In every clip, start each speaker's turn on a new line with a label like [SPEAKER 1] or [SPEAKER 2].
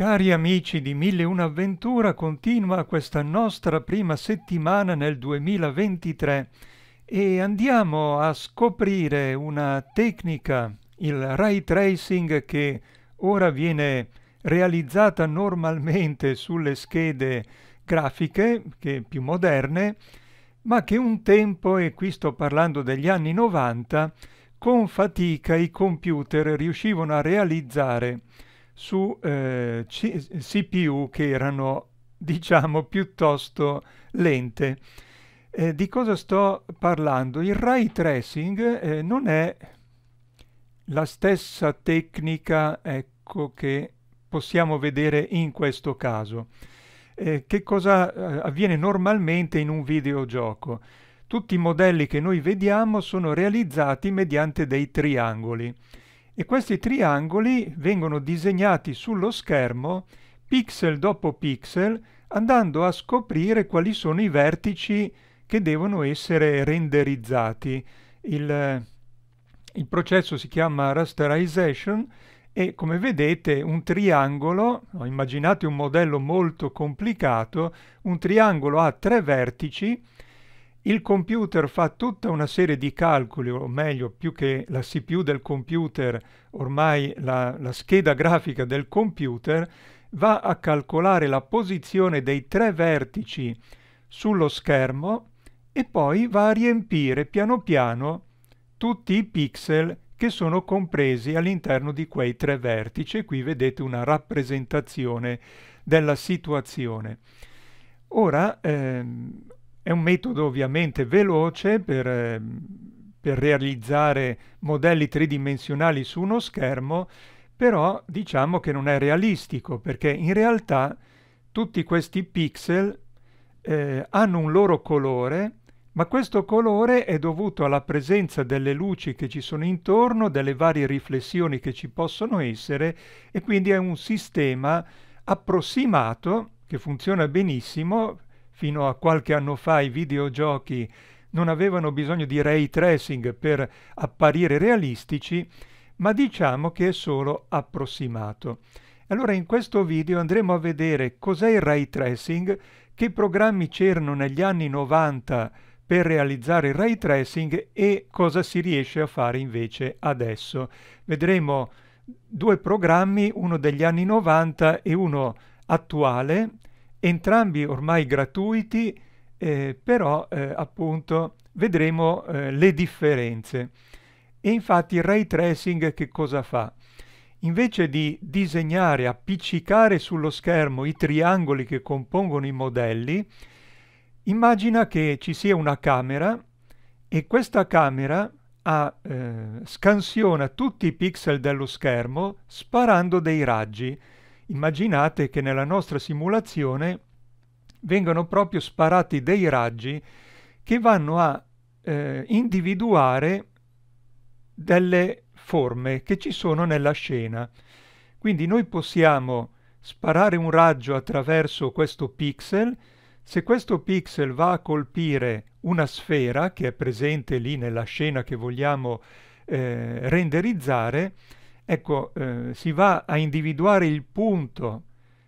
[SPEAKER 1] Cari amici di 1001 Avventura, continua questa nostra prima settimana nel 2023 e andiamo a scoprire una tecnica, il ray tracing, che ora viene realizzata normalmente sulle schede grafiche, più moderne, ma che un tempo, e qui sto parlando degli anni 90, con fatica i computer riuscivano a realizzare su eh, C- CPU che erano diciamo piuttosto lente. Eh, di cosa sto parlando? Il ray tracing eh, non è la stessa tecnica ecco, che possiamo vedere in questo caso. Eh, che cosa eh, avviene normalmente in un videogioco? Tutti i modelli che noi vediamo sono realizzati mediante dei triangoli e questi triangoli vengono disegnati sullo schermo pixel dopo pixel andando a scoprire quali sono i vertici che devono essere renderizzati. Il, il processo si chiama rasterization e come vedete un triangolo, immaginate un modello molto complicato, un triangolo ha tre vertici il computer fa tutta una serie di calcoli, o meglio, più che la CPU del computer, ormai la, la, scheda grafica del computer va a calcolare la posizione dei tre vertici sullo schermo e poi va a riempire piano piano tutti i pixel che sono compresi all'interno di quei tre vertici. E qui vedete una rappresentazione della situazione. Ora, ehm, è un metodo ovviamente veloce per, ehm, per realizzare modelli tridimensionali su uno schermo, però diciamo che non è realistico perché in realtà tutti questi pixel eh, hanno un loro colore, ma questo colore è dovuto alla presenza delle luci che ci sono intorno, delle varie riflessioni che ci possono essere e quindi è un sistema approssimato che funziona benissimo fino a qualche anno fa i videogiochi non avevano bisogno di ray tracing per apparire realistici, ma diciamo che è solo approssimato. Allora in questo video andremo a vedere cos'è il ray tracing, che programmi c'erano negli anni 90 per realizzare il ray tracing e cosa si riesce a fare invece adesso. Vedremo due programmi, uno degli anni 90 e uno attuale, entrambi ormai gratuiti, eh, però eh, appunto vedremo eh, le differenze. E infatti il ray tracing che cosa fa? Invece di disegnare, appiccicare sullo schermo i triangoli che compongono i modelli, immagina che ci sia una camera e questa camera ha, eh, scansiona tutti i pixel dello schermo sparando dei raggi immaginate che nella nostra simulazione vengano proprio sparati dei raggi che vanno a eh, individuare delle forme che ci sono nella scena. Quindi noi possiamo sparare un raggio attraverso questo pixel, se questo pixel va a colpire una sfera che è presente lì nella scena che vogliamo eh, renderizzare, Ecco, eh, si va a individuare il punto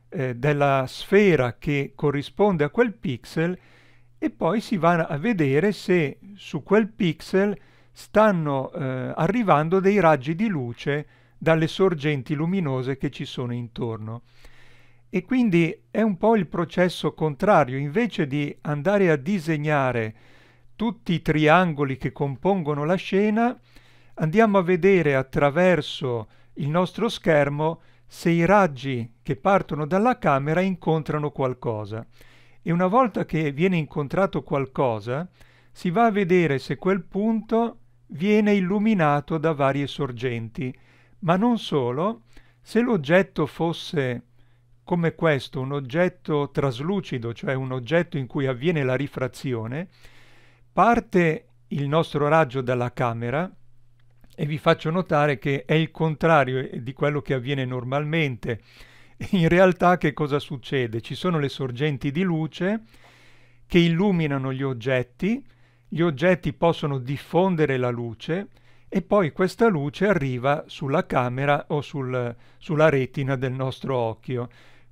[SPEAKER 1] eh, della sfera che corrisponde a quel pixel e poi si va a vedere se su quel pixel stanno eh, arrivando dei raggi di luce dalle sorgenti luminose che ci sono intorno. E quindi è un po' il processo contrario, invece di andare a disegnare tutti i triangoli che compongono la scena, andiamo a vedere attraverso il nostro schermo se i raggi che partono dalla camera incontrano qualcosa. E una volta che viene incontrato qualcosa, si va a vedere se quel punto viene illuminato da varie sorgenti. Ma non solo, se l'oggetto fosse come questo, un oggetto traslucido, cioè un oggetto in cui avviene la rifrazione, parte il nostro raggio dalla camera, e vi faccio notare che è il contrario eh, di quello che avviene normalmente. In realtà che cosa succede? Ci sono le sorgenti di luce che illuminano gli oggetti, gli oggetti possono diffondere la luce e poi questa luce arriva sulla camera o sul, sulla retina del nostro occhio.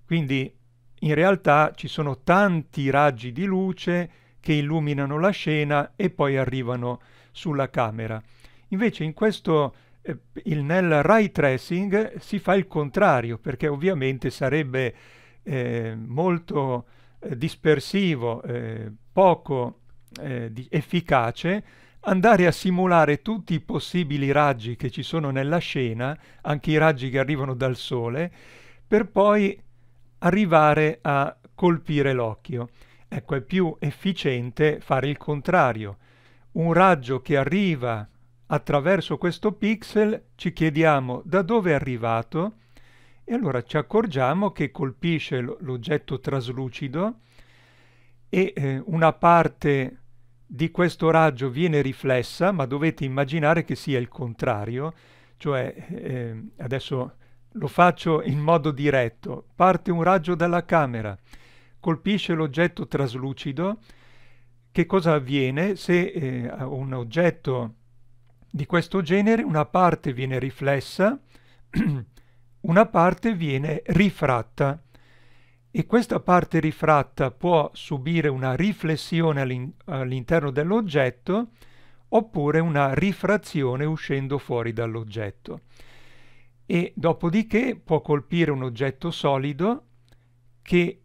[SPEAKER 1] Quindi in realtà ci sono tanti raggi di luce che illuminano la scena e poi arrivano sulla camera. Invece in questo, eh, il, nel ray tracing si fa il contrario, perché ovviamente sarebbe eh, molto eh, dispersivo, eh, poco eh, di, efficace andare a simulare tutti i possibili raggi che ci sono nella scena, anche i raggi che arrivano dal sole, per poi arrivare a colpire l'occhio. Ecco, è più efficiente fare il contrario. Un raggio che arriva attraverso questo pixel ci chiediamo da dove è arrivato e allora ci accorgiamo che colpisce l'oggetto traslucido e eh, una parte di questo raggio viene riflessa, ma dovete immaginare che sia il contrario, cioè eh, eh, adesso lo faccio in modo diretto, parte un raggio dalla camera, colpisce l'oggetto traslucido, che cosa avviene se eh, un oggetto di questo genere una parte viene riflessa, una parte viene rifratta e questa parte rifratta può subire una riflessione all'in- all'interno dell'oggetto oppure una rifrazione uscendo fuori dall'oggetto. E dopodiché può colpire un oggetto solido che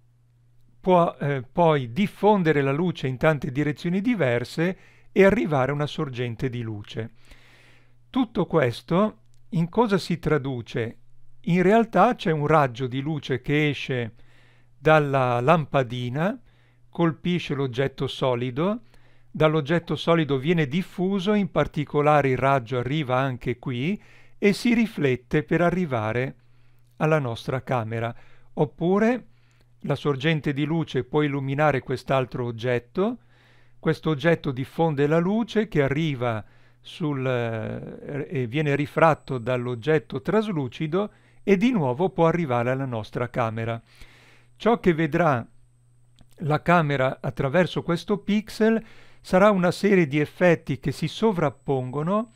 [SPEAKER 1] può eh, poi diffondere la luce in tante direzioni diverse e arrivare a una sorgente di luce. Tutto questo in cosa si traduce? In realtà c'è un raggio di luce che esce dalla lampadina, colpisce l'oggetto solido, dall'oggetto solido viene diffuso, in particolare il raggio arriva anche qui e si riflette per arrivare alla nostra camera. Oppure la sorgente di luce può illuminare quest'altro oggetto, questo oggetto diffonde la luce che arriva sul, eh, e viene rifratto dall'oggetto traslucido e di nuovo può arrivare alla nostra camera. Ciò che vedrà la camera attraverso questo pixel sarà una serie di effetti che si sovrappongono,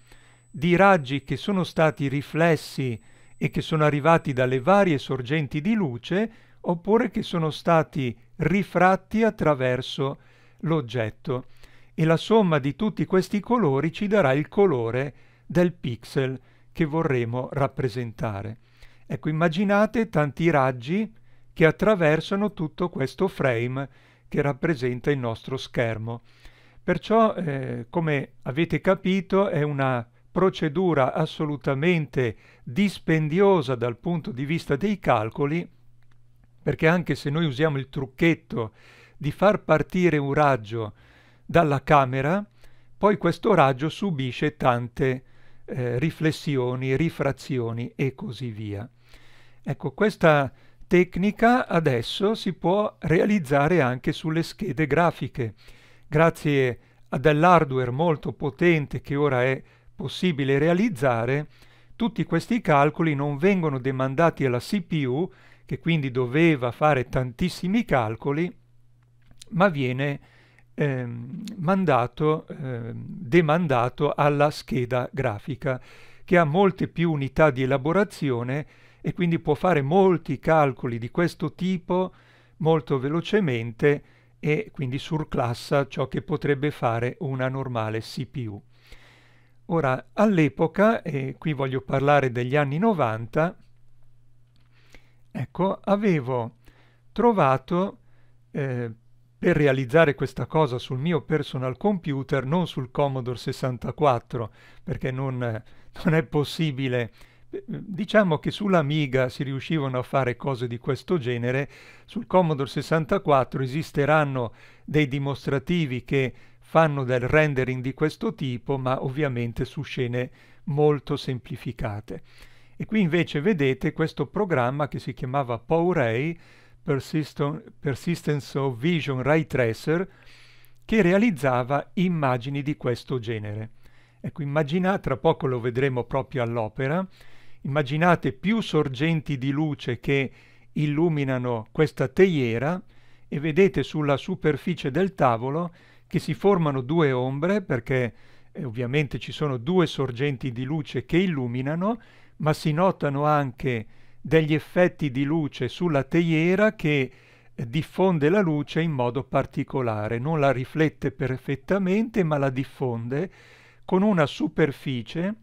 [SPEAKER 1] di raggi che sono stati riflessi e che sono arrivati dalle varie sorgenti di luce, oppure che sono stati rifratti attraverso l'oggetto e la somma di tutti questi colori ci darà il colore del pixel che vorremmo rappresentare. Ecco, immaginate tanti raggi che attraversano tutto questo frame che rappresenta il nostro schermo. Perciò, eh, come avete capito, è una procedura assolutamente dispendiosa dal punto di vista dei calcoli, perché anche se noi usiamo il trucchetto di far partire un raggio dalla camera, poi questo raggio subisce tante eh, riflessioni, rifrazioni e così via. Ecco, questa tecnica adesso si può realizzare anche sulle schede grafiche, grazie a dell'hardware molto potente che ora è possibile realizzare, tutti questi calcoli non vengono demandati alla CPU, che quindi doveva fare tantissimi calcoli, ma viene ehm, mandato, ehm, demandato alla scheda grafica che ha molte più unità di elaborazione e quindi può fare molti calcoli di questo tipo molto velocemente e quindi surclassa ciò che potrebbe fare una normale CPU. Ora, all'epoca, e qui voglio parlare degli anni 90, ecco, avevo trovato eh, per realizzare questa cosa sul mio personal computer, non sul Commodore 64, perché non, non è possibile. Diciamo che sull'Amiga si riuscivano a fare cose di questo genere, sul Commodore 64 esisteranno dei dimostrativi che fanno del rendering di questo tipo, ma ovviamente su scene molto semplificate. E qui invece vedete questo programma che si chiamava PowerAy, Persistence of Vision Ray Tracer che realizzava immagini di questo genere. Ecco, immaginate, tra poco lo vedremo proprio all'opera, immaginate più sorgenti di luce che illuminano questa teiera e vedete sulla superficie del tavolo che si formano due ombre perché eh, ovviamente ci sono due sorgenti di luce che illuminano, ma si notano anche degli effetti di luce sulla teiera che eh, diffonde la luce in modo particolare, non la riflette perfettamente ma la diffonde con una superficie,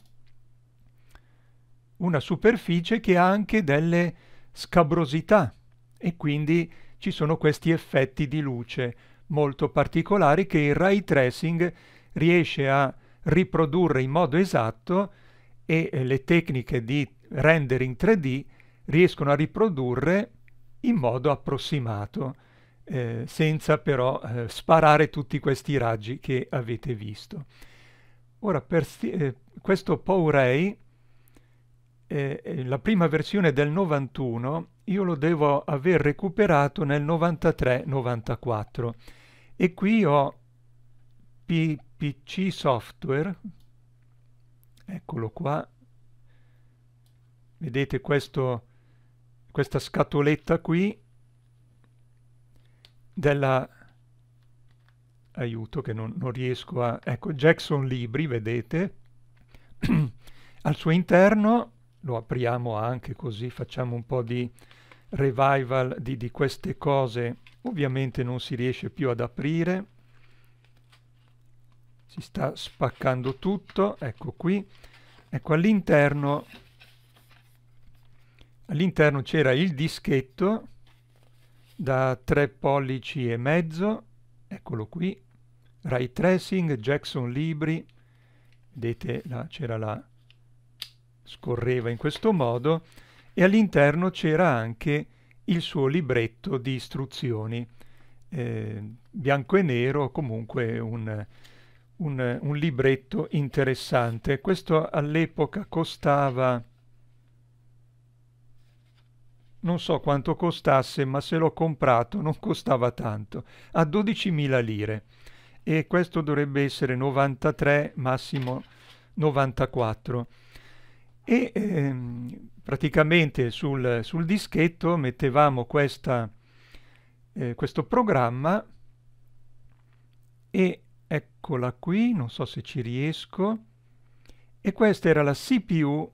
[SPEAKER 1] una superficie che ha anche delle scabrosità e quindi ci sono questi effetti di luce molto particolari che il ray tracing riesce a riprodurre in modo esatto e eh, le tecniche di rendering 3D riescono a riprodurre in modo approssimato, eh, senza però eh, sparare tutti questi raggi che avete visto. Ora, per eh, questo PowerAI, eh, eh, la prima versione del 91, io lo devo aver recuperato nel 93-94 e qui ho PPC Software, eccolo qua, vedete questo questa scatoletta qui della aiuto che non, non riesco a ecco Jackson Libri vedete al suo interno lo apriamo anche così facciamo un po' di revival di, di queste cose ovviamente non si riesce più ad aprire si sta spaccando tutto ecco qui ecco all'interno all'interno c'era il dischetto da 3 pollici e mezzo, eccolo qui, ray tracing, Jackson Libri, vedete c'era la scorreva in questo modo e all'interno c'era anche il suo libretto di istruzioni, eh, bianco e nero, comunque un, un, un libretto interessante. Questo all'epoca costava non so quanto costasse, ma se l'ho comprato non costava tanto, a 12.000 lire. E questo dovrebbe essere 93, massimo 94. E ehm, praticamente sul, sul, dischetto mettevamo questa, eh, questo programma e eccola qui, non so se ci riesco, e questa era la CPU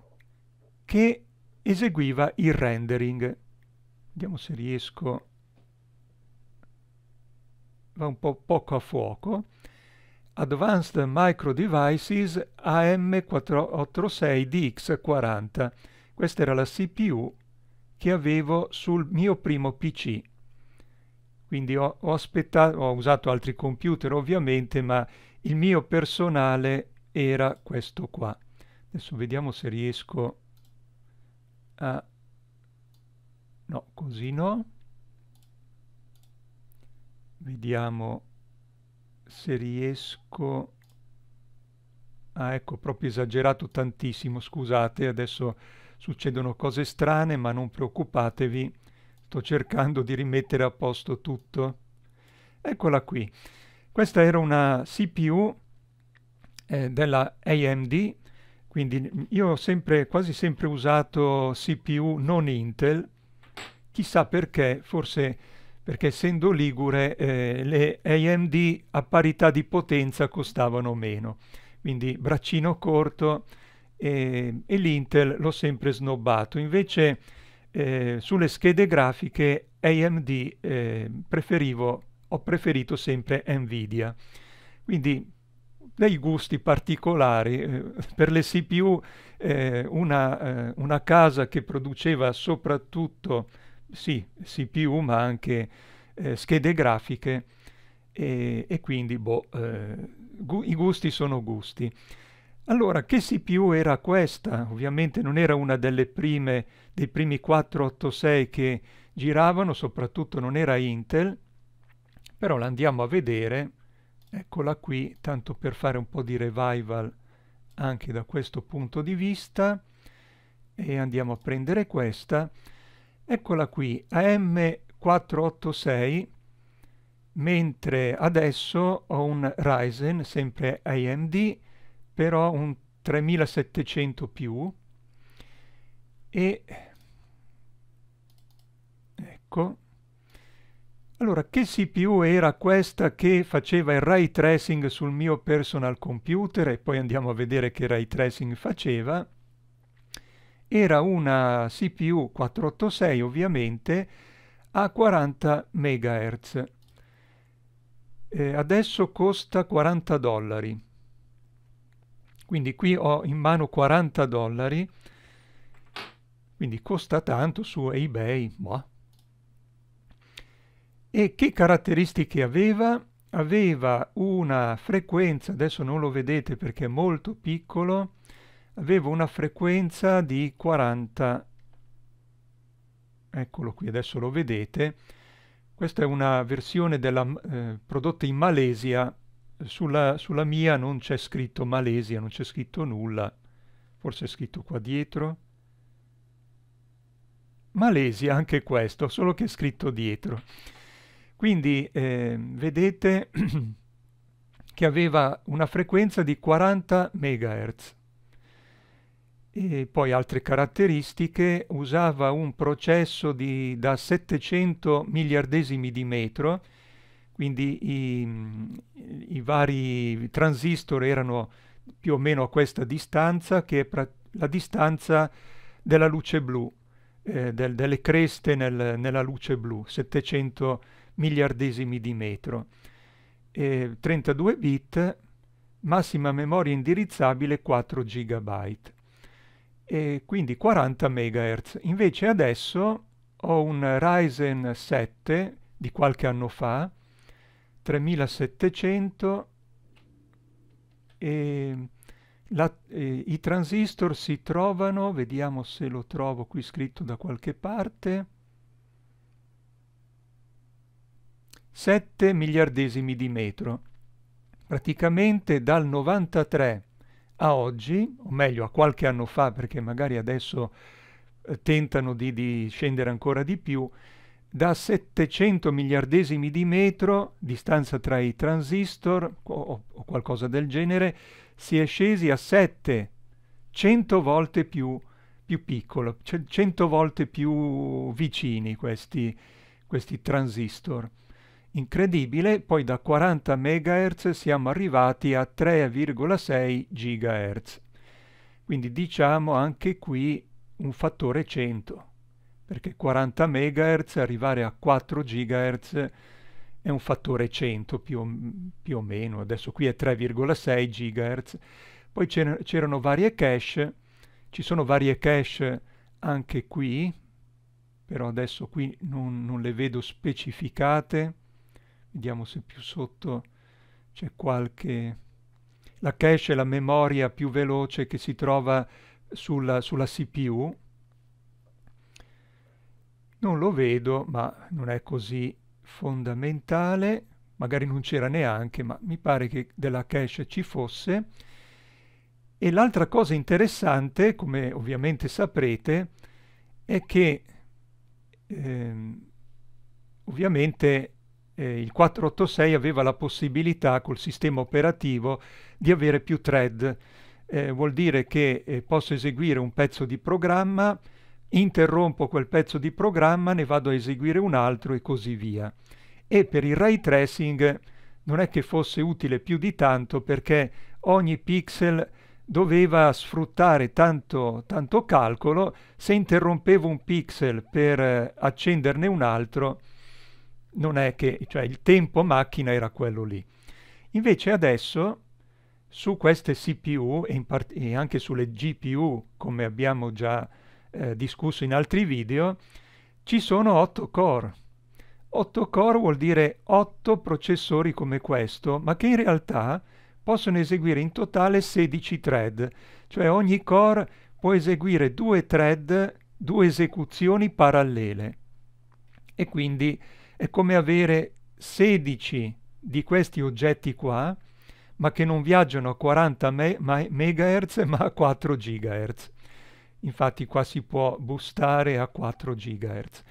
[SPEAKER 1] che eseguiva il rendering. Vediamo se riesco... Va un po' poco a fuoco. Advanced Micro Devices AM486DX40. Questa era la CPU che avevo sul mio primo PC. Quindi ho, ho, ho usato altri computer ovviamente, ma il mio personale era questo qua. Adesso vediamo se riesco a no così no vediamo se riesco ah ecco proprio esagerato tantissimo scusate adesso succedono cose strane ma non preoccupatevi sto cercando di rimettere a posto tutto eccola qui questa era una CPU eh, della AMD quindi io ho sempre, quasi sempre usato CPU non Intel Chissà perché, forse perché essendo ligure eh, le AMD a parità di potenza costavano meno. Quindi braccino corto eh, e l'Intel l'ho sempre snobbato. Invece eh, sulle schede grafiche AMD eh, preferivo, ho preferito sempre Nvidia. Quindi dei gusti particolari. Eh, per le CPU eh, una, una casa che produceva soprattutto sì, CPU ma anche eh, schede grafiche e, e quindi boh, eh, gu i gusti sono gusti. Allora, che CPU era questa? Ovviamente non era una delle prime, dei primi 486 che giravano, soprattutto non era Intel, però la andiamo a vedere, eccola qui, tanto per fare un po' di revival anche da questo punto di vista, e andiamo a prendere questa. Eccola qui, AM486, mentre adesso ho un Ryzen, sempre AMD, però un 3700 più, e ecco, allora, che CPU era questa che faceva il ray tracing sul mio personal computer? E poi andiamo a vedere che ray tracing faceva era una CPU 486 ovviamente a 40 MHz. Eh, adesso costa 40 dollari. Quindi qui ho in mano 40 dollari, quindi costa tanto su eBay. Boh. E che caratteristiche aveva? Aveva una frequenza, adesso non lo vedete perché è molto piccolo, avevo una frequenza di 40 eccolo qui adesso lo vedete questa è una versione della, eh, prodotta in Malesia sulla, sulla mia non c'è scritto Malesia non c'è scritto nulla forse è scritto qua dietro Malesia anche questo solo che è scritto dietro quindi eh, vedete che aveva una frequenza di 40 MHz e poi altre caratteristiche, usava un processo di, da 700 miliardesimi di metro, quindi i, i, vari transistor erano più o meno a questa distanza, che è la distanza della luce blu, eh, del, delle creste nel, nella luce blu, 700 miliardesimi di metro. E 32 bit, massima memoria indirizzabile 4 GB e quindi 40 MHz. Invece adesso ho un Ryzen 7 di qualche anno fa, 3700 e la, eh, i transistor si trovano, vediamo se lo trovo qui scritto da qualche parte, 7 miliardesimi di metro. Praticamente dal 93 a oggi, o meglio a qualche anno fa, perché magari adesso eh, tentano di, di scendere ancora di più, da 700 miliardesimi di metro, distanza tra i transistor o, o, qualcosa del genere, si è scesi a 7, 100 volte più, più piccolo, 100 volte più vicini questi, questi transistor. Incredibile, poi da 40 MHz siamo arrivati a 3,6 GHz. Quindi diciamo anche qui un fattore 100, perché 40 MHz arrivare a 4 GHz è un fattore 100 più o, più o meno, adesso qui è 3,6 GHz. Poi c'erano varie cache, ci sono varie cache anche qui, però adesso qui non, non le vedo specificate Vediamo se più sotto c'è qualche... La cache è la memoria più veloce che si trova sulla, sulla CPU. Non lo vedo, ma non è così fondamentale. Magari non c'era neanche, ma mi pare che della cache ci fosse. E l'altra cosa interessante, come ovviamente saprete, è che ehm, ovviamente eh, il 486 aveva la possibilità col sistema operativo di avere più thread. Eh, vuol dire che eh, posso eseguire un pezzo di programma, interrompo quel pezzo di programma, ne vado a eseguire un altro e così via. E per il ray tracing non è che fosse utile più di tanto perché ogni pixel doveva sfruttare tanto, tanto calcolo, se interrompevo un pixel per eh, accenderne un altro, non è che, cioè il tempo macchina era quello lì. Invece adesso su queste CPU e, part- e anche sulle GPU, come abbiamo già eh, discusso in altri video, ci sono 8 core. 8 core vuol dire 8 processori come questo, ma che in realtà possono eseguire in totale 16 thread, cioè ogni core può eseguire due thread, due esecuzioni parallele. E quindi è come avere 16 di questi oggetti qua, ma che non viaggiano a 40 me MHz ma a 4 GHz. Infatti qua si può boostare a 4 GHz.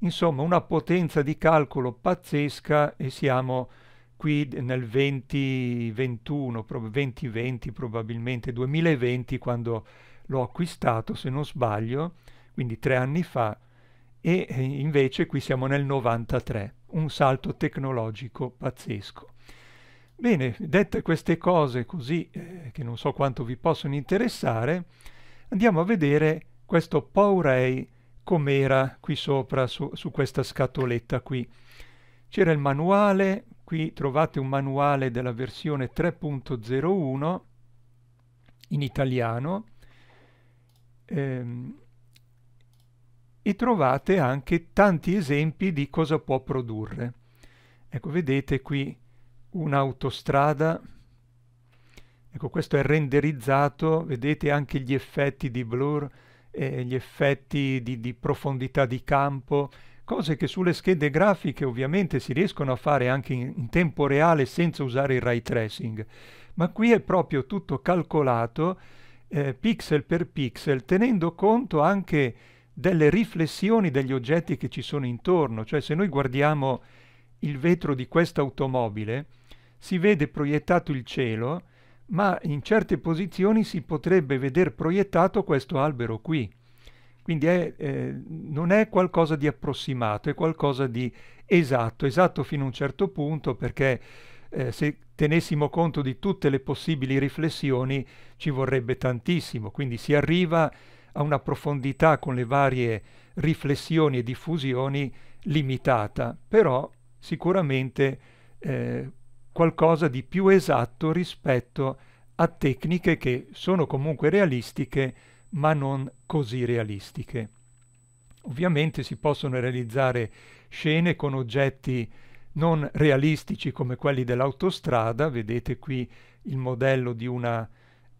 [SPEAKER 1] Insomma, una potenza di calcolo pazzesca e siamo qui nel 2021, 2020 probabilmente, 2020 quando l'ho acquistato se non sbaglio, quindi tre anni fa, e eh, invece qui siamo nel 93, un salto tecnologico pazzesco. Bene, dette queste cose così, eh, che non so quanto vi possono interessare, andiamo a vedere questo Powray com'era qui sopra su, su questa scatoletta qui. C'era il manuale, qui trovate un manuale della versione 3.01 in italiano, ehm, e trovate anche tanti esempi di cosa può produrre. Ecco, vedete qui un'autostrada. Ecco, questo è renderizzato, vedete anche gli effetti di blur, eh, gli effetti di, di profondità di campo, cose che sulle schede grafiche ovviamente si riescono a fare anche in, in, tempo reale senza usare il ray tracing, ma qui è proprio tutto calcolato eh, pixel per pixel, tenendo conto anche delle riflessioni degli oggetti che ci sono intorno, cioè se noi guardiamo il vetro di questa automobile, si vede proiettato il cielo, ma in certe posizioni si potrebbe vedere proiettato questo albero qui. Quindi è, eh, non è qualcosa di approssimato, è qualcosa di esatto, esatto fino a un certo punto, perché eh, se tenessimo conto di tutte le possibili riflessioni ci vorrebbe tantissimo, quindi si arriva ha una profondità con le varie riflessioni e diffusioni limitata, però sicuramente eh, qualcosa di più esatto rispetto a tecniche che sono comunque realistiche ma non così realistiche. Ovviamente si possono realizzare scene con oggetti non realistici come quelli dell'autostrada, vedete qui il modello di una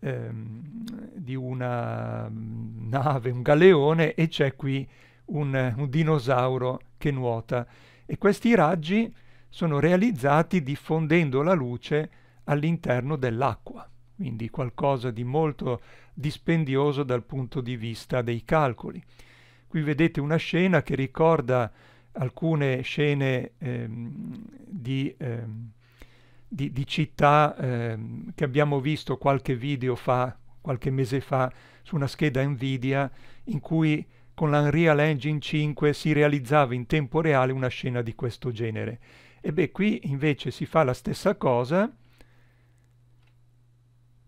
[SPEAKER 1] ehm, di una mm, nave, un galeone, e c'è qui un, un dinosauro che nuota. E questi raggi sono realizzati diffondendo la luce all'interno dell'acqua, quindi qualcosa di molto dispendioso dal punto di vista dei calcoli. Qui vedete una scena che ricorda alcune scene ehm, di ehm, di, di città ehm, che abbiamo visto qualche video fa, qualche mese fa, su una scheda Nvidia in cui con l'Unreal Engine 5 si realizzava in tempo reale una scena di questo genere. E beh, qui invece si fa la stessa cosa,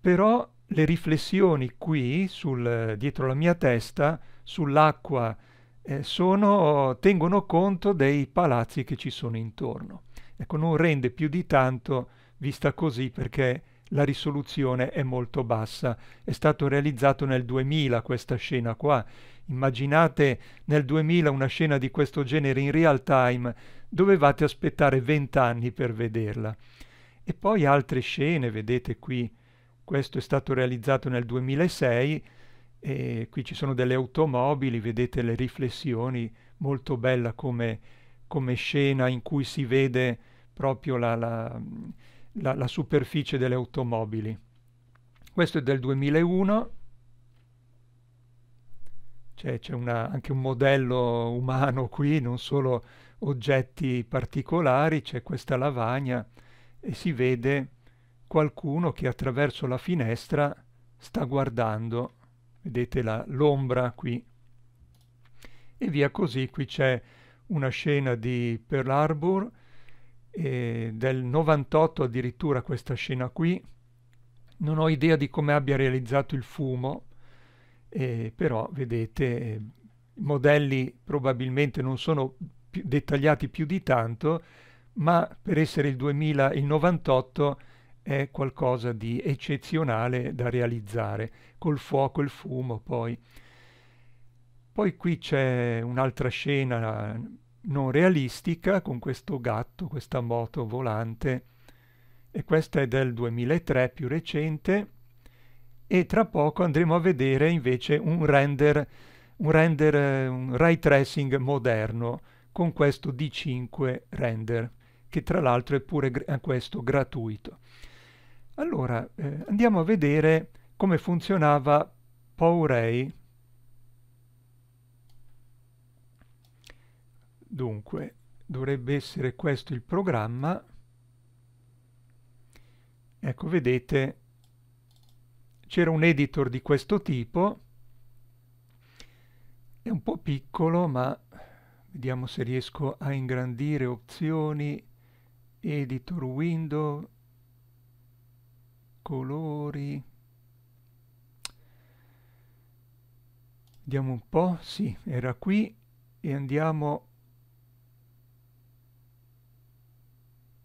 [SPEAKER 1] però le riflessioni qui, sul, dietro la mia testa, sull'acqua, eh, tengono conto dei palazzi che ci sono intorno. Ecco, non rende più di tanto vista così perché la risoluzione è molto bassa. È stato realizzato nel 2000 questa scena qua. Immaginate nel 2000 una scena di questo genere in real time, dovevate aspettare 20 anni per vederla. E poi altre scene, vedete qui, questo è stato realizzato nel 2006 e qui ci sono delle automobili, vedete le riflessioni, molto bella come come scena in cui si vede proprio la, la, la, la superficie delle automobili. Questo è del 2001, c'è, una, anche un modello umano qui, non solo oggetti particolari, c'è questa lavagna e si vede qualcuno che attraverso la finestra sta guardando, vedete l'ombra qui, e via così, qui c'è una scena di Pearl Harbor del 98 addirittura questa scena qui. Non ho idea di come abbia realizzato il fumo, eh, però vedete i modelli probabilmente non sono più dettagliati più di tanto, ma per essere il 2000, il 98 è qualcosa di eccezionale da realizzare, col fuoco e il fumo poi. Poi qui c'è un'altra scena non realistica con questo gatto, questa moto volante e questa è del 2003 più recente e tra poco andremo a vedere invece un render, un, render, un ray tracing moderno con questo D5 render che tra l'altro è pure gr eh, questo gratuito. Allora eh, andiamo a vedere come funzionava PowerAI Dunque, dovrebbe essere questo il programma. Ecco, vedete, c'era un editor di questo tipo. È un po' piccolo, ma vediamo se riesco a ingrandire opzioni, editor window, colori. Vediamo un po', sì, era qui e andiamo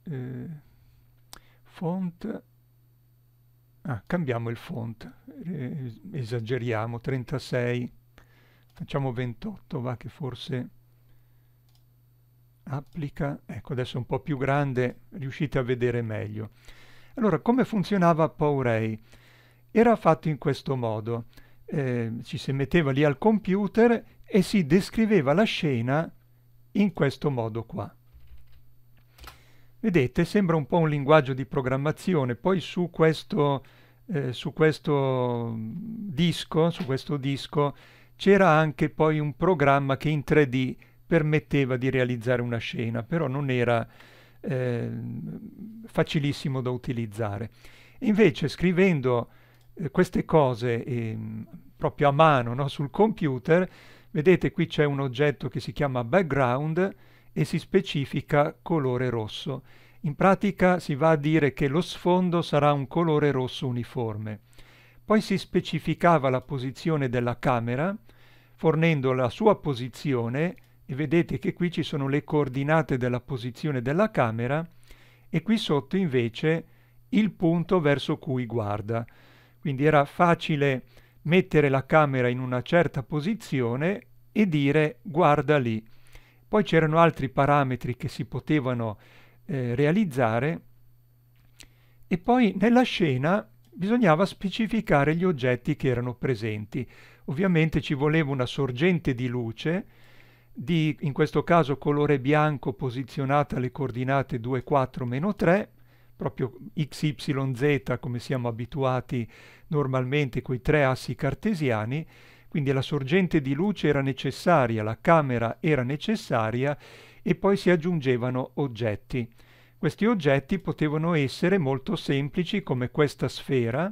[SPEAKER 1] eh, font ah, cambiamo il font eh, esageriamo 36 facciamo 28 va che forse applica ecco adesso è un po' più grande riuscite a vedere meglio allora come funzionava PowerAI? era fatto in questo modo eh, ci si metteva lì al computer e si descriveva la scena in questo modo qua Vedete, sembra un po' un linguaggio di programmazione, poi su questo, eh, su questo disco, su questo disco c'era anche poi un programma che in 3D permetteva di realizzare una scena, però non era eh, facilissimo da utilizzare. Invece scrivendo eh, queste cose ehm, proprio a mano no, sul computer, vedete qui c'è un oggetto che si chiama background, e si specifica colore rosso. In pratica si va a dire che lo sfondo sarà un colore rosso uniforme. Poi si specificava la posizione della camera fornendo la sua posizione e vedete che qui ci sono le coordinate della posizione della camera e qui sotto invece il punto verso cui guarda. Quindi era facile mettere la camera in una certa posizione e dire guarda lì. Poi c'erano altri parametri che si potevano eh, realizzare e poi nella scena bisognava specificare gli oggetti che erano presenti. Ovviamente ci voleva una sorgente di luce di, in questo caso, colore bianco posizionata alle coordinate 2, 4, meno 3, proprio x, y, z come siamo abituati normalmente con i tre assi cartesiani, quindi la sorgente di luce era necessaria, la camera era necessaria e poi si aggiungevano oggetti. Questi oggetti potevano essere molto semplici come questa sfera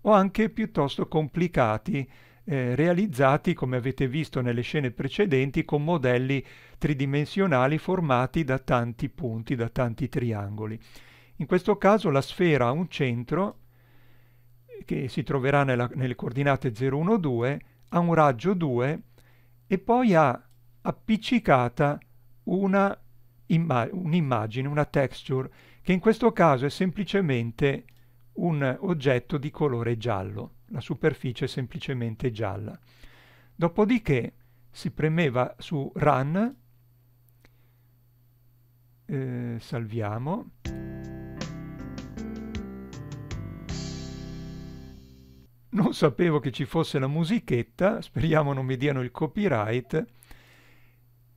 [SPEAKER 1] o anche piuttosto complicati, eh, realizzati, come avete visto nelle scene precedenti, con modelli tridimensionali formati da tanti punti, da tanti triangoli. In questo caso la sfera ha un centro che si troverà nella, nelle coordinate 0, 1, ha un raggio 2 e poi ha appiccicata una un'immagine, una texture, che in questo caso è semplicemente un oggetto di colore giallo, la superficie è semplicemente gialla. Dopodiché si premeva su Run, eh, salviamo, non sapevo che ci fosse la musichetta, speriamo non mi diano il copyright,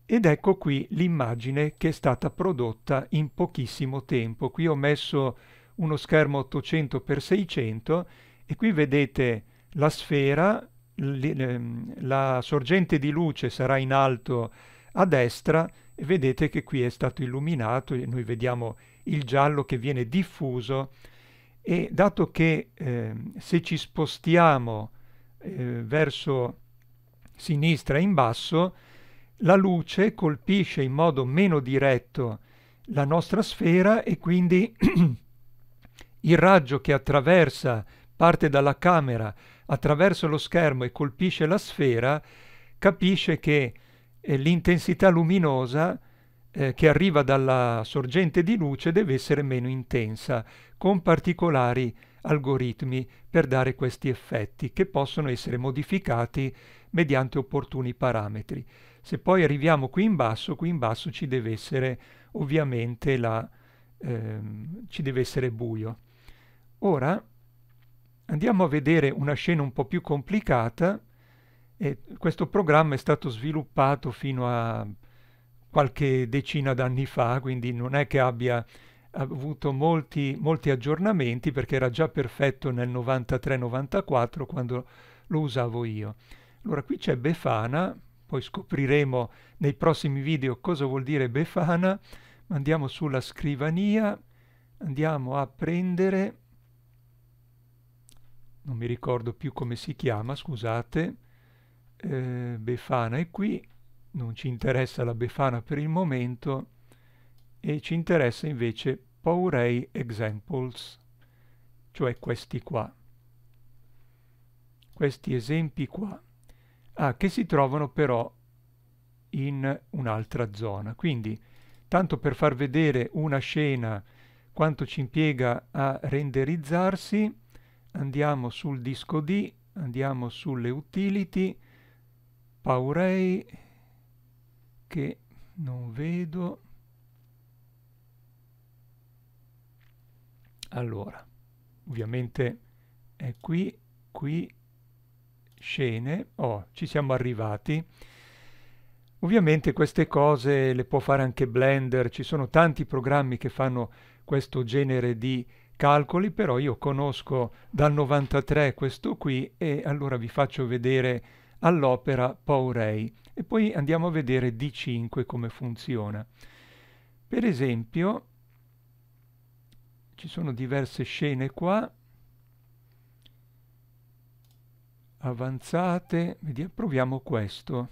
[SPEAKER 1] ed ecco qui l'immagine che è stata prodotta in pochissimo tempo. Qui ho messo uno schermo 800x600 e qui vedete la sfera, ehm, la sorgente di luce sarà in alto a destra e vedete che qui è stato illuminato e noi vediamo il giallo che viene diffuso e dato che eh, se ci spostiamo eh, verso sinistra in basso, la luce colpisce in modo meno diretto la nostra sfera e quindi il raggio che attraversa, parte dalla camera, attraverso lo schermo e colpisce la sfera, capisce che eh, l'intensità luminosa eh, che arriva dalla sorgente di luce deve essere meno intensa con particolari algoritmi per dare questi effetti che possono essere modificati mediante opportuni parametri. Se poi arriviamo qui in basso, qui in basso ci deve essere ovviamente la, ehm, ci deve essere buio. Ora andiamo a vedere una scena un po' più complicata. E questo programma è stato sviluppato fino a qualche decina d'anni fa, quindi non è che abbia avuto molti, molti aggiornamenti perché era già perfetto nel 93-94 quando lo usavo io. Allora qui c'è Befana, poi scopriremo nei prossimi video cosa vuol dire Befana, andiamo sulla scrivania, andiamo a prendere, non mi ricordo più come si chiama, scusate, eh, Befana è qui, non ci interessa la Befana per il momento, e ci interessa invece Powray Examples, cioè questi qua, questi esempi qua, ah, che si trovano però in un'altra zona. Quindi, tanto per far vedere una scena quanto ci impiega a renderizzarsi, andiamo sul disco D, andiamo sulle utility, Powray, che non vedo, Allora, ovviamente è qui, qui, scene. Oh, ci siamo arrivati. Ovviamente queste cose le può fare anche Blender, ci sono tanti programmi che fanno questo genere di calcoli, però io conosco dal 93 questo qui e allora vi faccio vedere all'opera Powray e poi andiamo a vedere D5 come funziona. Per esempio ci sono diverse scene qua avanzate vediamo proviamo questo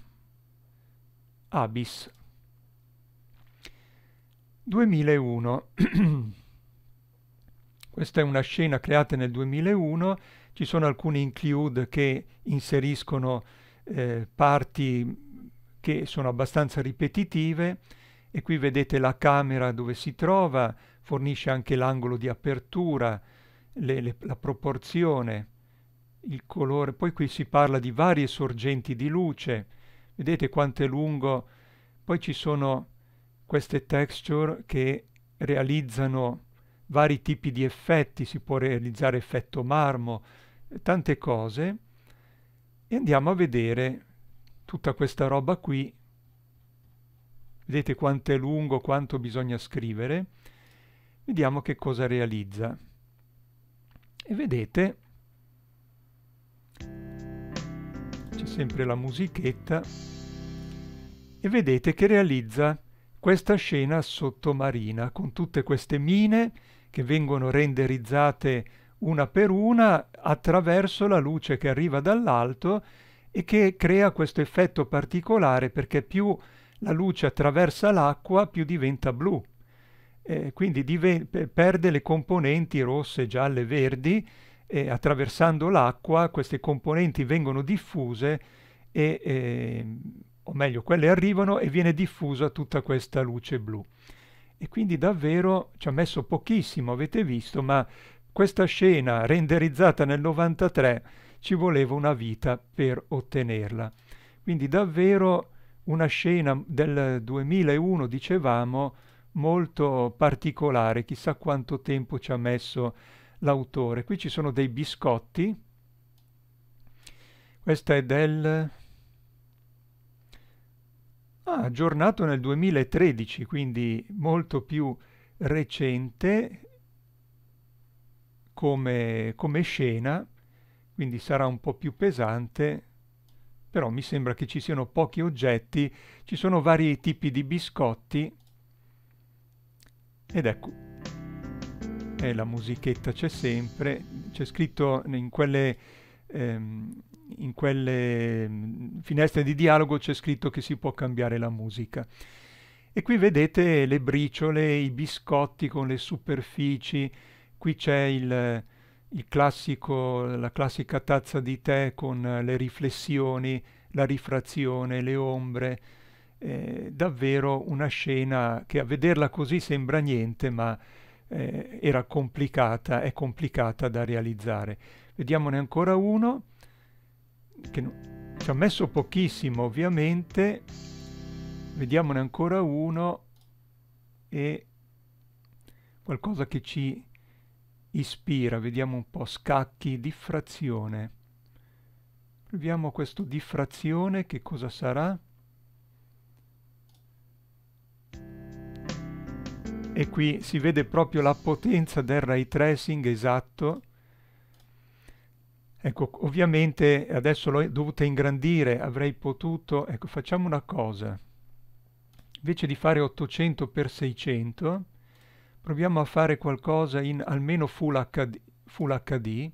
[SPEAKER 1] Abis 2001 questa è una scena creata nel 2001 ci sono alcuni include che inseriscono eh, parti che sono abbastanza ripetitive e qui vedete la camera dove si trova fornisce anche l'angolo di apertura, le, le, la proporzione, il colore. Poi qui si parla di varie sorgenti di luce, vedete quanto è lungo. Poi ci sono queste texture che realizzano vari tipi di effetti, si può realizzare effetto marmo, tante cose. E andiamo a vedere tutta questa roba qui. Vedete quanto è lungo, quanto bisogna scrivere. Vediamo che cosa realizza. E vedete, c'è sempre la musichetta, e vedete che realizza questa scena sottomarina con tutte queste mine che vengono renderizzate una per una attraverso la luce che arriva dall'alto e che crea questo effetto particolare perché più la luce attraversa l'acqua più diventa blu eh, quindi perde le componenti rosse, gialle, verdi, e attraversando l'acqua queste componenti vengono diffuse e, eh, o meglio, quelle arrivano e viene diffusa tutta questa luce blu. E quindi davvero ci ha messo pochissimo, avete visto, ma questa scena renderizzata nel 93 ci voleva una vita per ottenerla. Quindi davvero una scena del 2001, dicevamo, molto particolare, chissà quanto tempo ci ha messo l'autore. Qui ci sono dei biscotti, questa è del... Ah, aggiornato nel 2013, quindi molto più recente come, come scena, quindi sarà un po' più pesante però mi sembra che ci siano pochi oggetti, ci sono vari tipi di biscotti ed ecco e la musichetta c'è sempre c'è scritto in quelle ehm, in quelle mm, finestre di dialogo c'è scritto che si può cambiare la musica e qui vedete le briciole i biscotti con le superfici qui c'è il, il classico, la classica tazza di tè con le riflessioni, la rifrazione, le ombre, eh, davvero una scena che a vederla così sembra niente, ma eh, era complicata, è complicata da realizzare. Vediamone ancora uno, che no, ci ha messo pochissimo ovviamente, vediamone ancora uno e qualcosa che ci ispira, vediamo un po', scacchi, diffrazione. Proviamo questo diffrazione, che cosa sarà? e qui si vede proprio la potenza del ray tracing esatto ecco ovviamente adesso l'ho dovuta ingrandire avrei potuto ecco facciamo una cosa invece di fare 800 x 600 proviamo a fare qualcosa in almeno full hd, full HD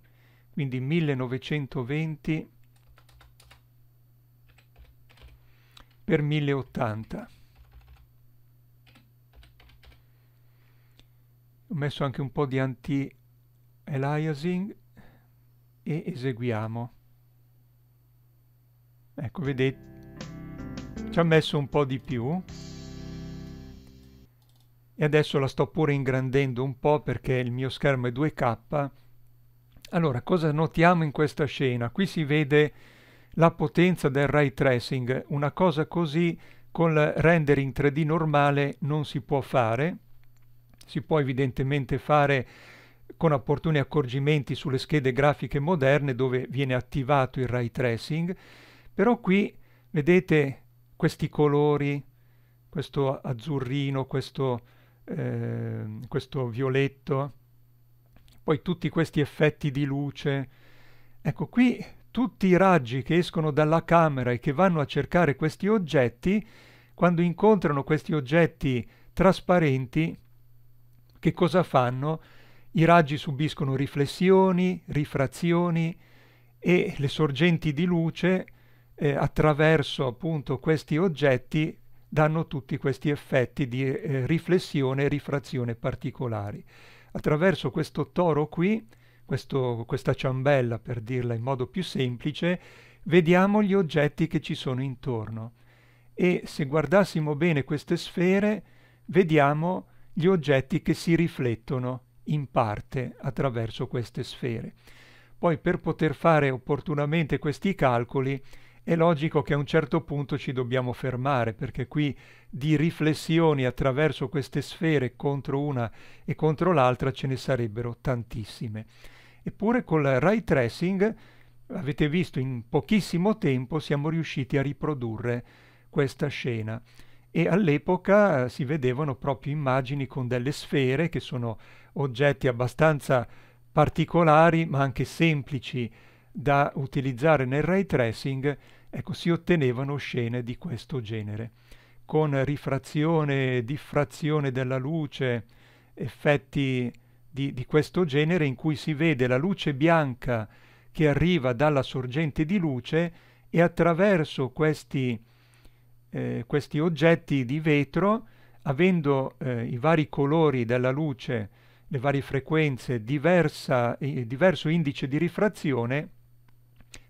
[SPEAKER 1] quindi 1920 x 1080 ho messo anche un po' di anti-aliasing e eseguiamo ecco vedete ci ha messo un po' di più e adesso la sto pure ingrandendo un po' perché il mio schermo è 2K allora cosa notiamo in questa scena? qui si vede la potenza del ray tracing una cosa così col rendering 3D normale non si può fare si può evidentemente fare con opportuni accorgimenti sulle schede grafiche moderne dove viene attivato il ray tracing, però qui vedete questi colori, questo azzurrino, questo, eh, questo violetto, poi tutti questi effetti di luce. Ecco qui tutti i raggi che escono dalla camera e che vanno a cercare questi oggetti, quando incontrano questi oggetti trasparenti, che cosa fanno? I raggi subiscono riflessioni, rifrazioni e le sorgenti di luce eh, attraverso appunto questi oggetti danno tutti questi effetti di eh, riflessione e rifrazione particolari. Attraverso questo toro qui, questo, questa ciambella per dirla in modo più semplice, vediamo gli oggetti che ci sono intorno e se guardassimo bene queste sfere vediamo gli oggetti che si riflettono in parte attraverso queste sfere. Poi per poter fare opportunamente questi calcoli è logico che a un certo punto ci dobbiamo fermare perché qui di riflessioni attraverso queste sfere contro una e contro l'altra ce ne sarebbero tantissime. Eppure col ray tracing, avete visto, in pochissimo tempo siamo riusciti a riprodurre questa scena e all'epoca eh, si vedevano proprio immagini con delle sfere che sono oggetti abbastanza particolari ma anche semplici da utilizzare nel ray tracing, ecco, si ottenevano scene di questo genere, con rifrazione, diffrazione della luce, effetti di, di questo genere in cui si vede la luce bianca che arriva dalla sorgente di luce e attraverso questi eh, questi oggetti di vetro, avendo eh, i vari colori della luce, le varie frequenze, diversa, eh, diverso indice di rifrazione,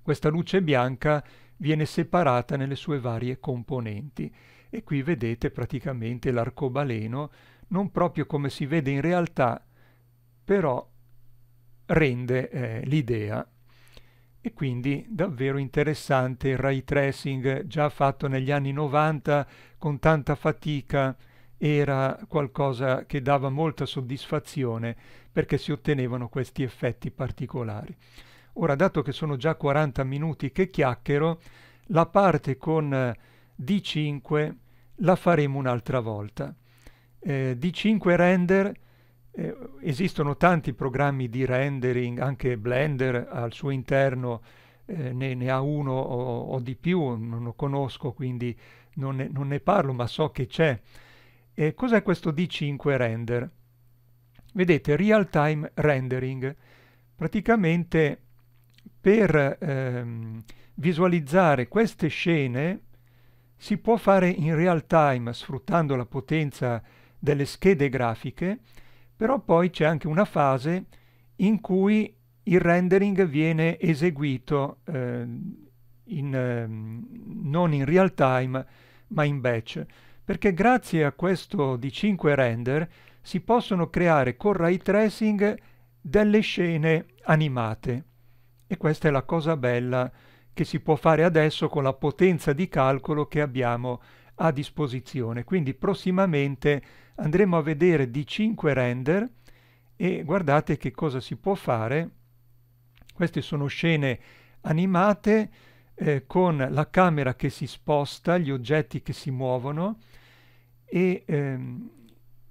[SPEAKER 1] questa luce bianca viene separata nelle sue varie componenti. E qui vedete praticamente l'arcobaleno, non proprio come si vede in realtà, però rende eh, l'idea e quindi davvero interessante il ray tracing già fatto negli anni 90 con tanta fatica era qualcosa che dava molta soddisfazione perché si ottenevano questi effetti particolari. Ora, dato che sono già 40 minuti che chiacchiero, la parte con eh, D5 la faremo un'altra volta. Eh, D5 render eh, esistono tanti programmi di rendering, anche Blender al suo interno eh, ne, ne, ha uno o, o, di più, non lo conosco quindi non ne, non ne parlo, ma so che c'è. Eh, cos'è questo D5 Render? Vedete, real time rendering. Praticamente per ehm, visualizzare queste scene si può fare in real time sfruttando la potenza delle schede grafiche però poi c'è anche una fase in cui il rendering viene eseguito eh, in, eh, non in real time ma in batch perché grazie a questo D5 render si possono creare con ray tracing delle scene animate e questa è la cosa bella che si può fare adesso con la potenza di calcolo che abbiamo a disposizione quindi prossimamente andremo a vedere di 5 render e guardate che cosa si può fare. Queste sono scene animate eh, con la camera che si sposta, gli oggetti che si muovono e ehm,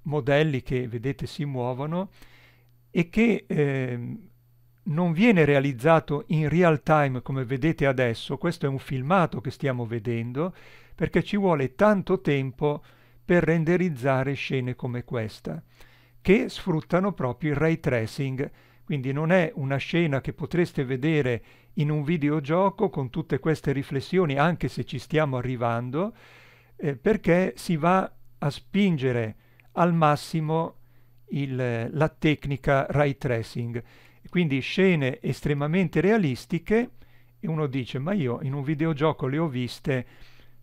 [SPEAKER 1] modelli che vedete si muovono e che ehm, non viene realizzato in real time come vedete adesso, questo è un filmato che stiamo vedendo, perché ci vuole tanto tempo per renderizzare scene come questa, che sfruttano proprio il ray tracing, quindi non è una scena che potreste vedere in un videogioco con tutte queste riflessioni, anche se ci stiamo arrivando, eh, perché si va a spingere al massimo il, la tecnica ray tracing. Quindi scene estremamente realistiche e uno dice ma io in un videogioco le ho viste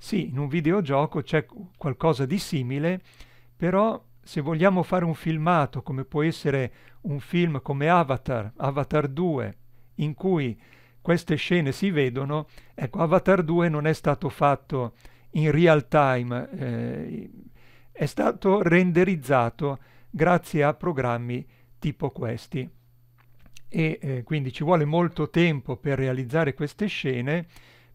[SPEAKER 1] sì, in un videogioco c'è qualcosa di simile, però se vogliamo fare un filmato come può essere un film come Avatar, Avatar 2, in cui queste scene si vedono, ecco, Avatar 2 non è stato fatto in real time, eh, è stato renderizzato grazie a programmi tipo questi. E eh, quindi ci vuole molto tempo per realizzare queste scene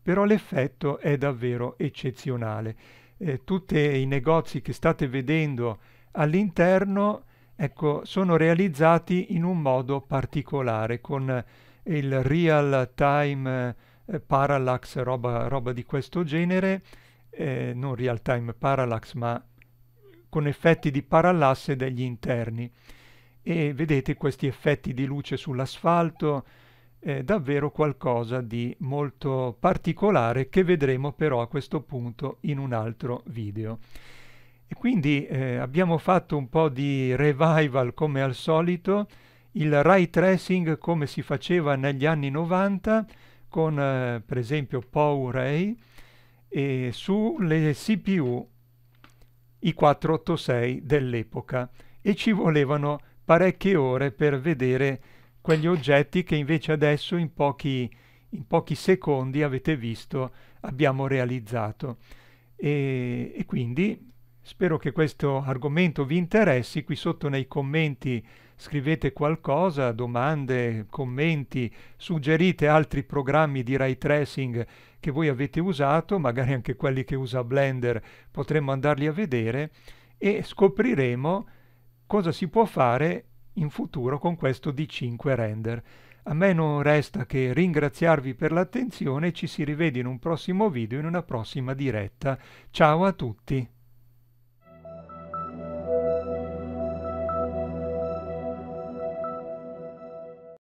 [SPEAKER 1] però l'effetto è davvero eccezionale. Eh, tutti i negozi che state vedendo all'interno ecco, sono realizzati in un modo particolare con il real time eh, parallax, roba, roba, di questo genere, eh, non real time parallax ma con effetti di parallasse degli interni. E vedete questi effetti di luce sull'asfalto, eh, davvero qualcosa di molto particolare che vedremo però a questo punto in un altro video. E quindi eh, abbiamo fatto un po' di revival come al solito, il ray tracing come si faceva negli anni 90 con eh, per esempio PowerAy e sulle CPU i 486 dell'epoca e ci volevano parecchie ore per vedere quegli oggetti che invece adesso in pochi, in pochi secondi avete visto abbiamo realizzato. E, e, quindi spero che questo argomento vi interessi. Qui sotto nei commenti scrivete qualcosa, domande, commenti, suggerite altri programmi di ray tracing che voi avete usato, magari anche quelli che usa Blender potremmo andarli a vedere e scopriremo cosa si può fare in futuro con questo D5 render. A me non resta che ringraziarvi per l'attenzione e ci si rivede in un prossimo video, in una prossima diretta. Ciao a tutti!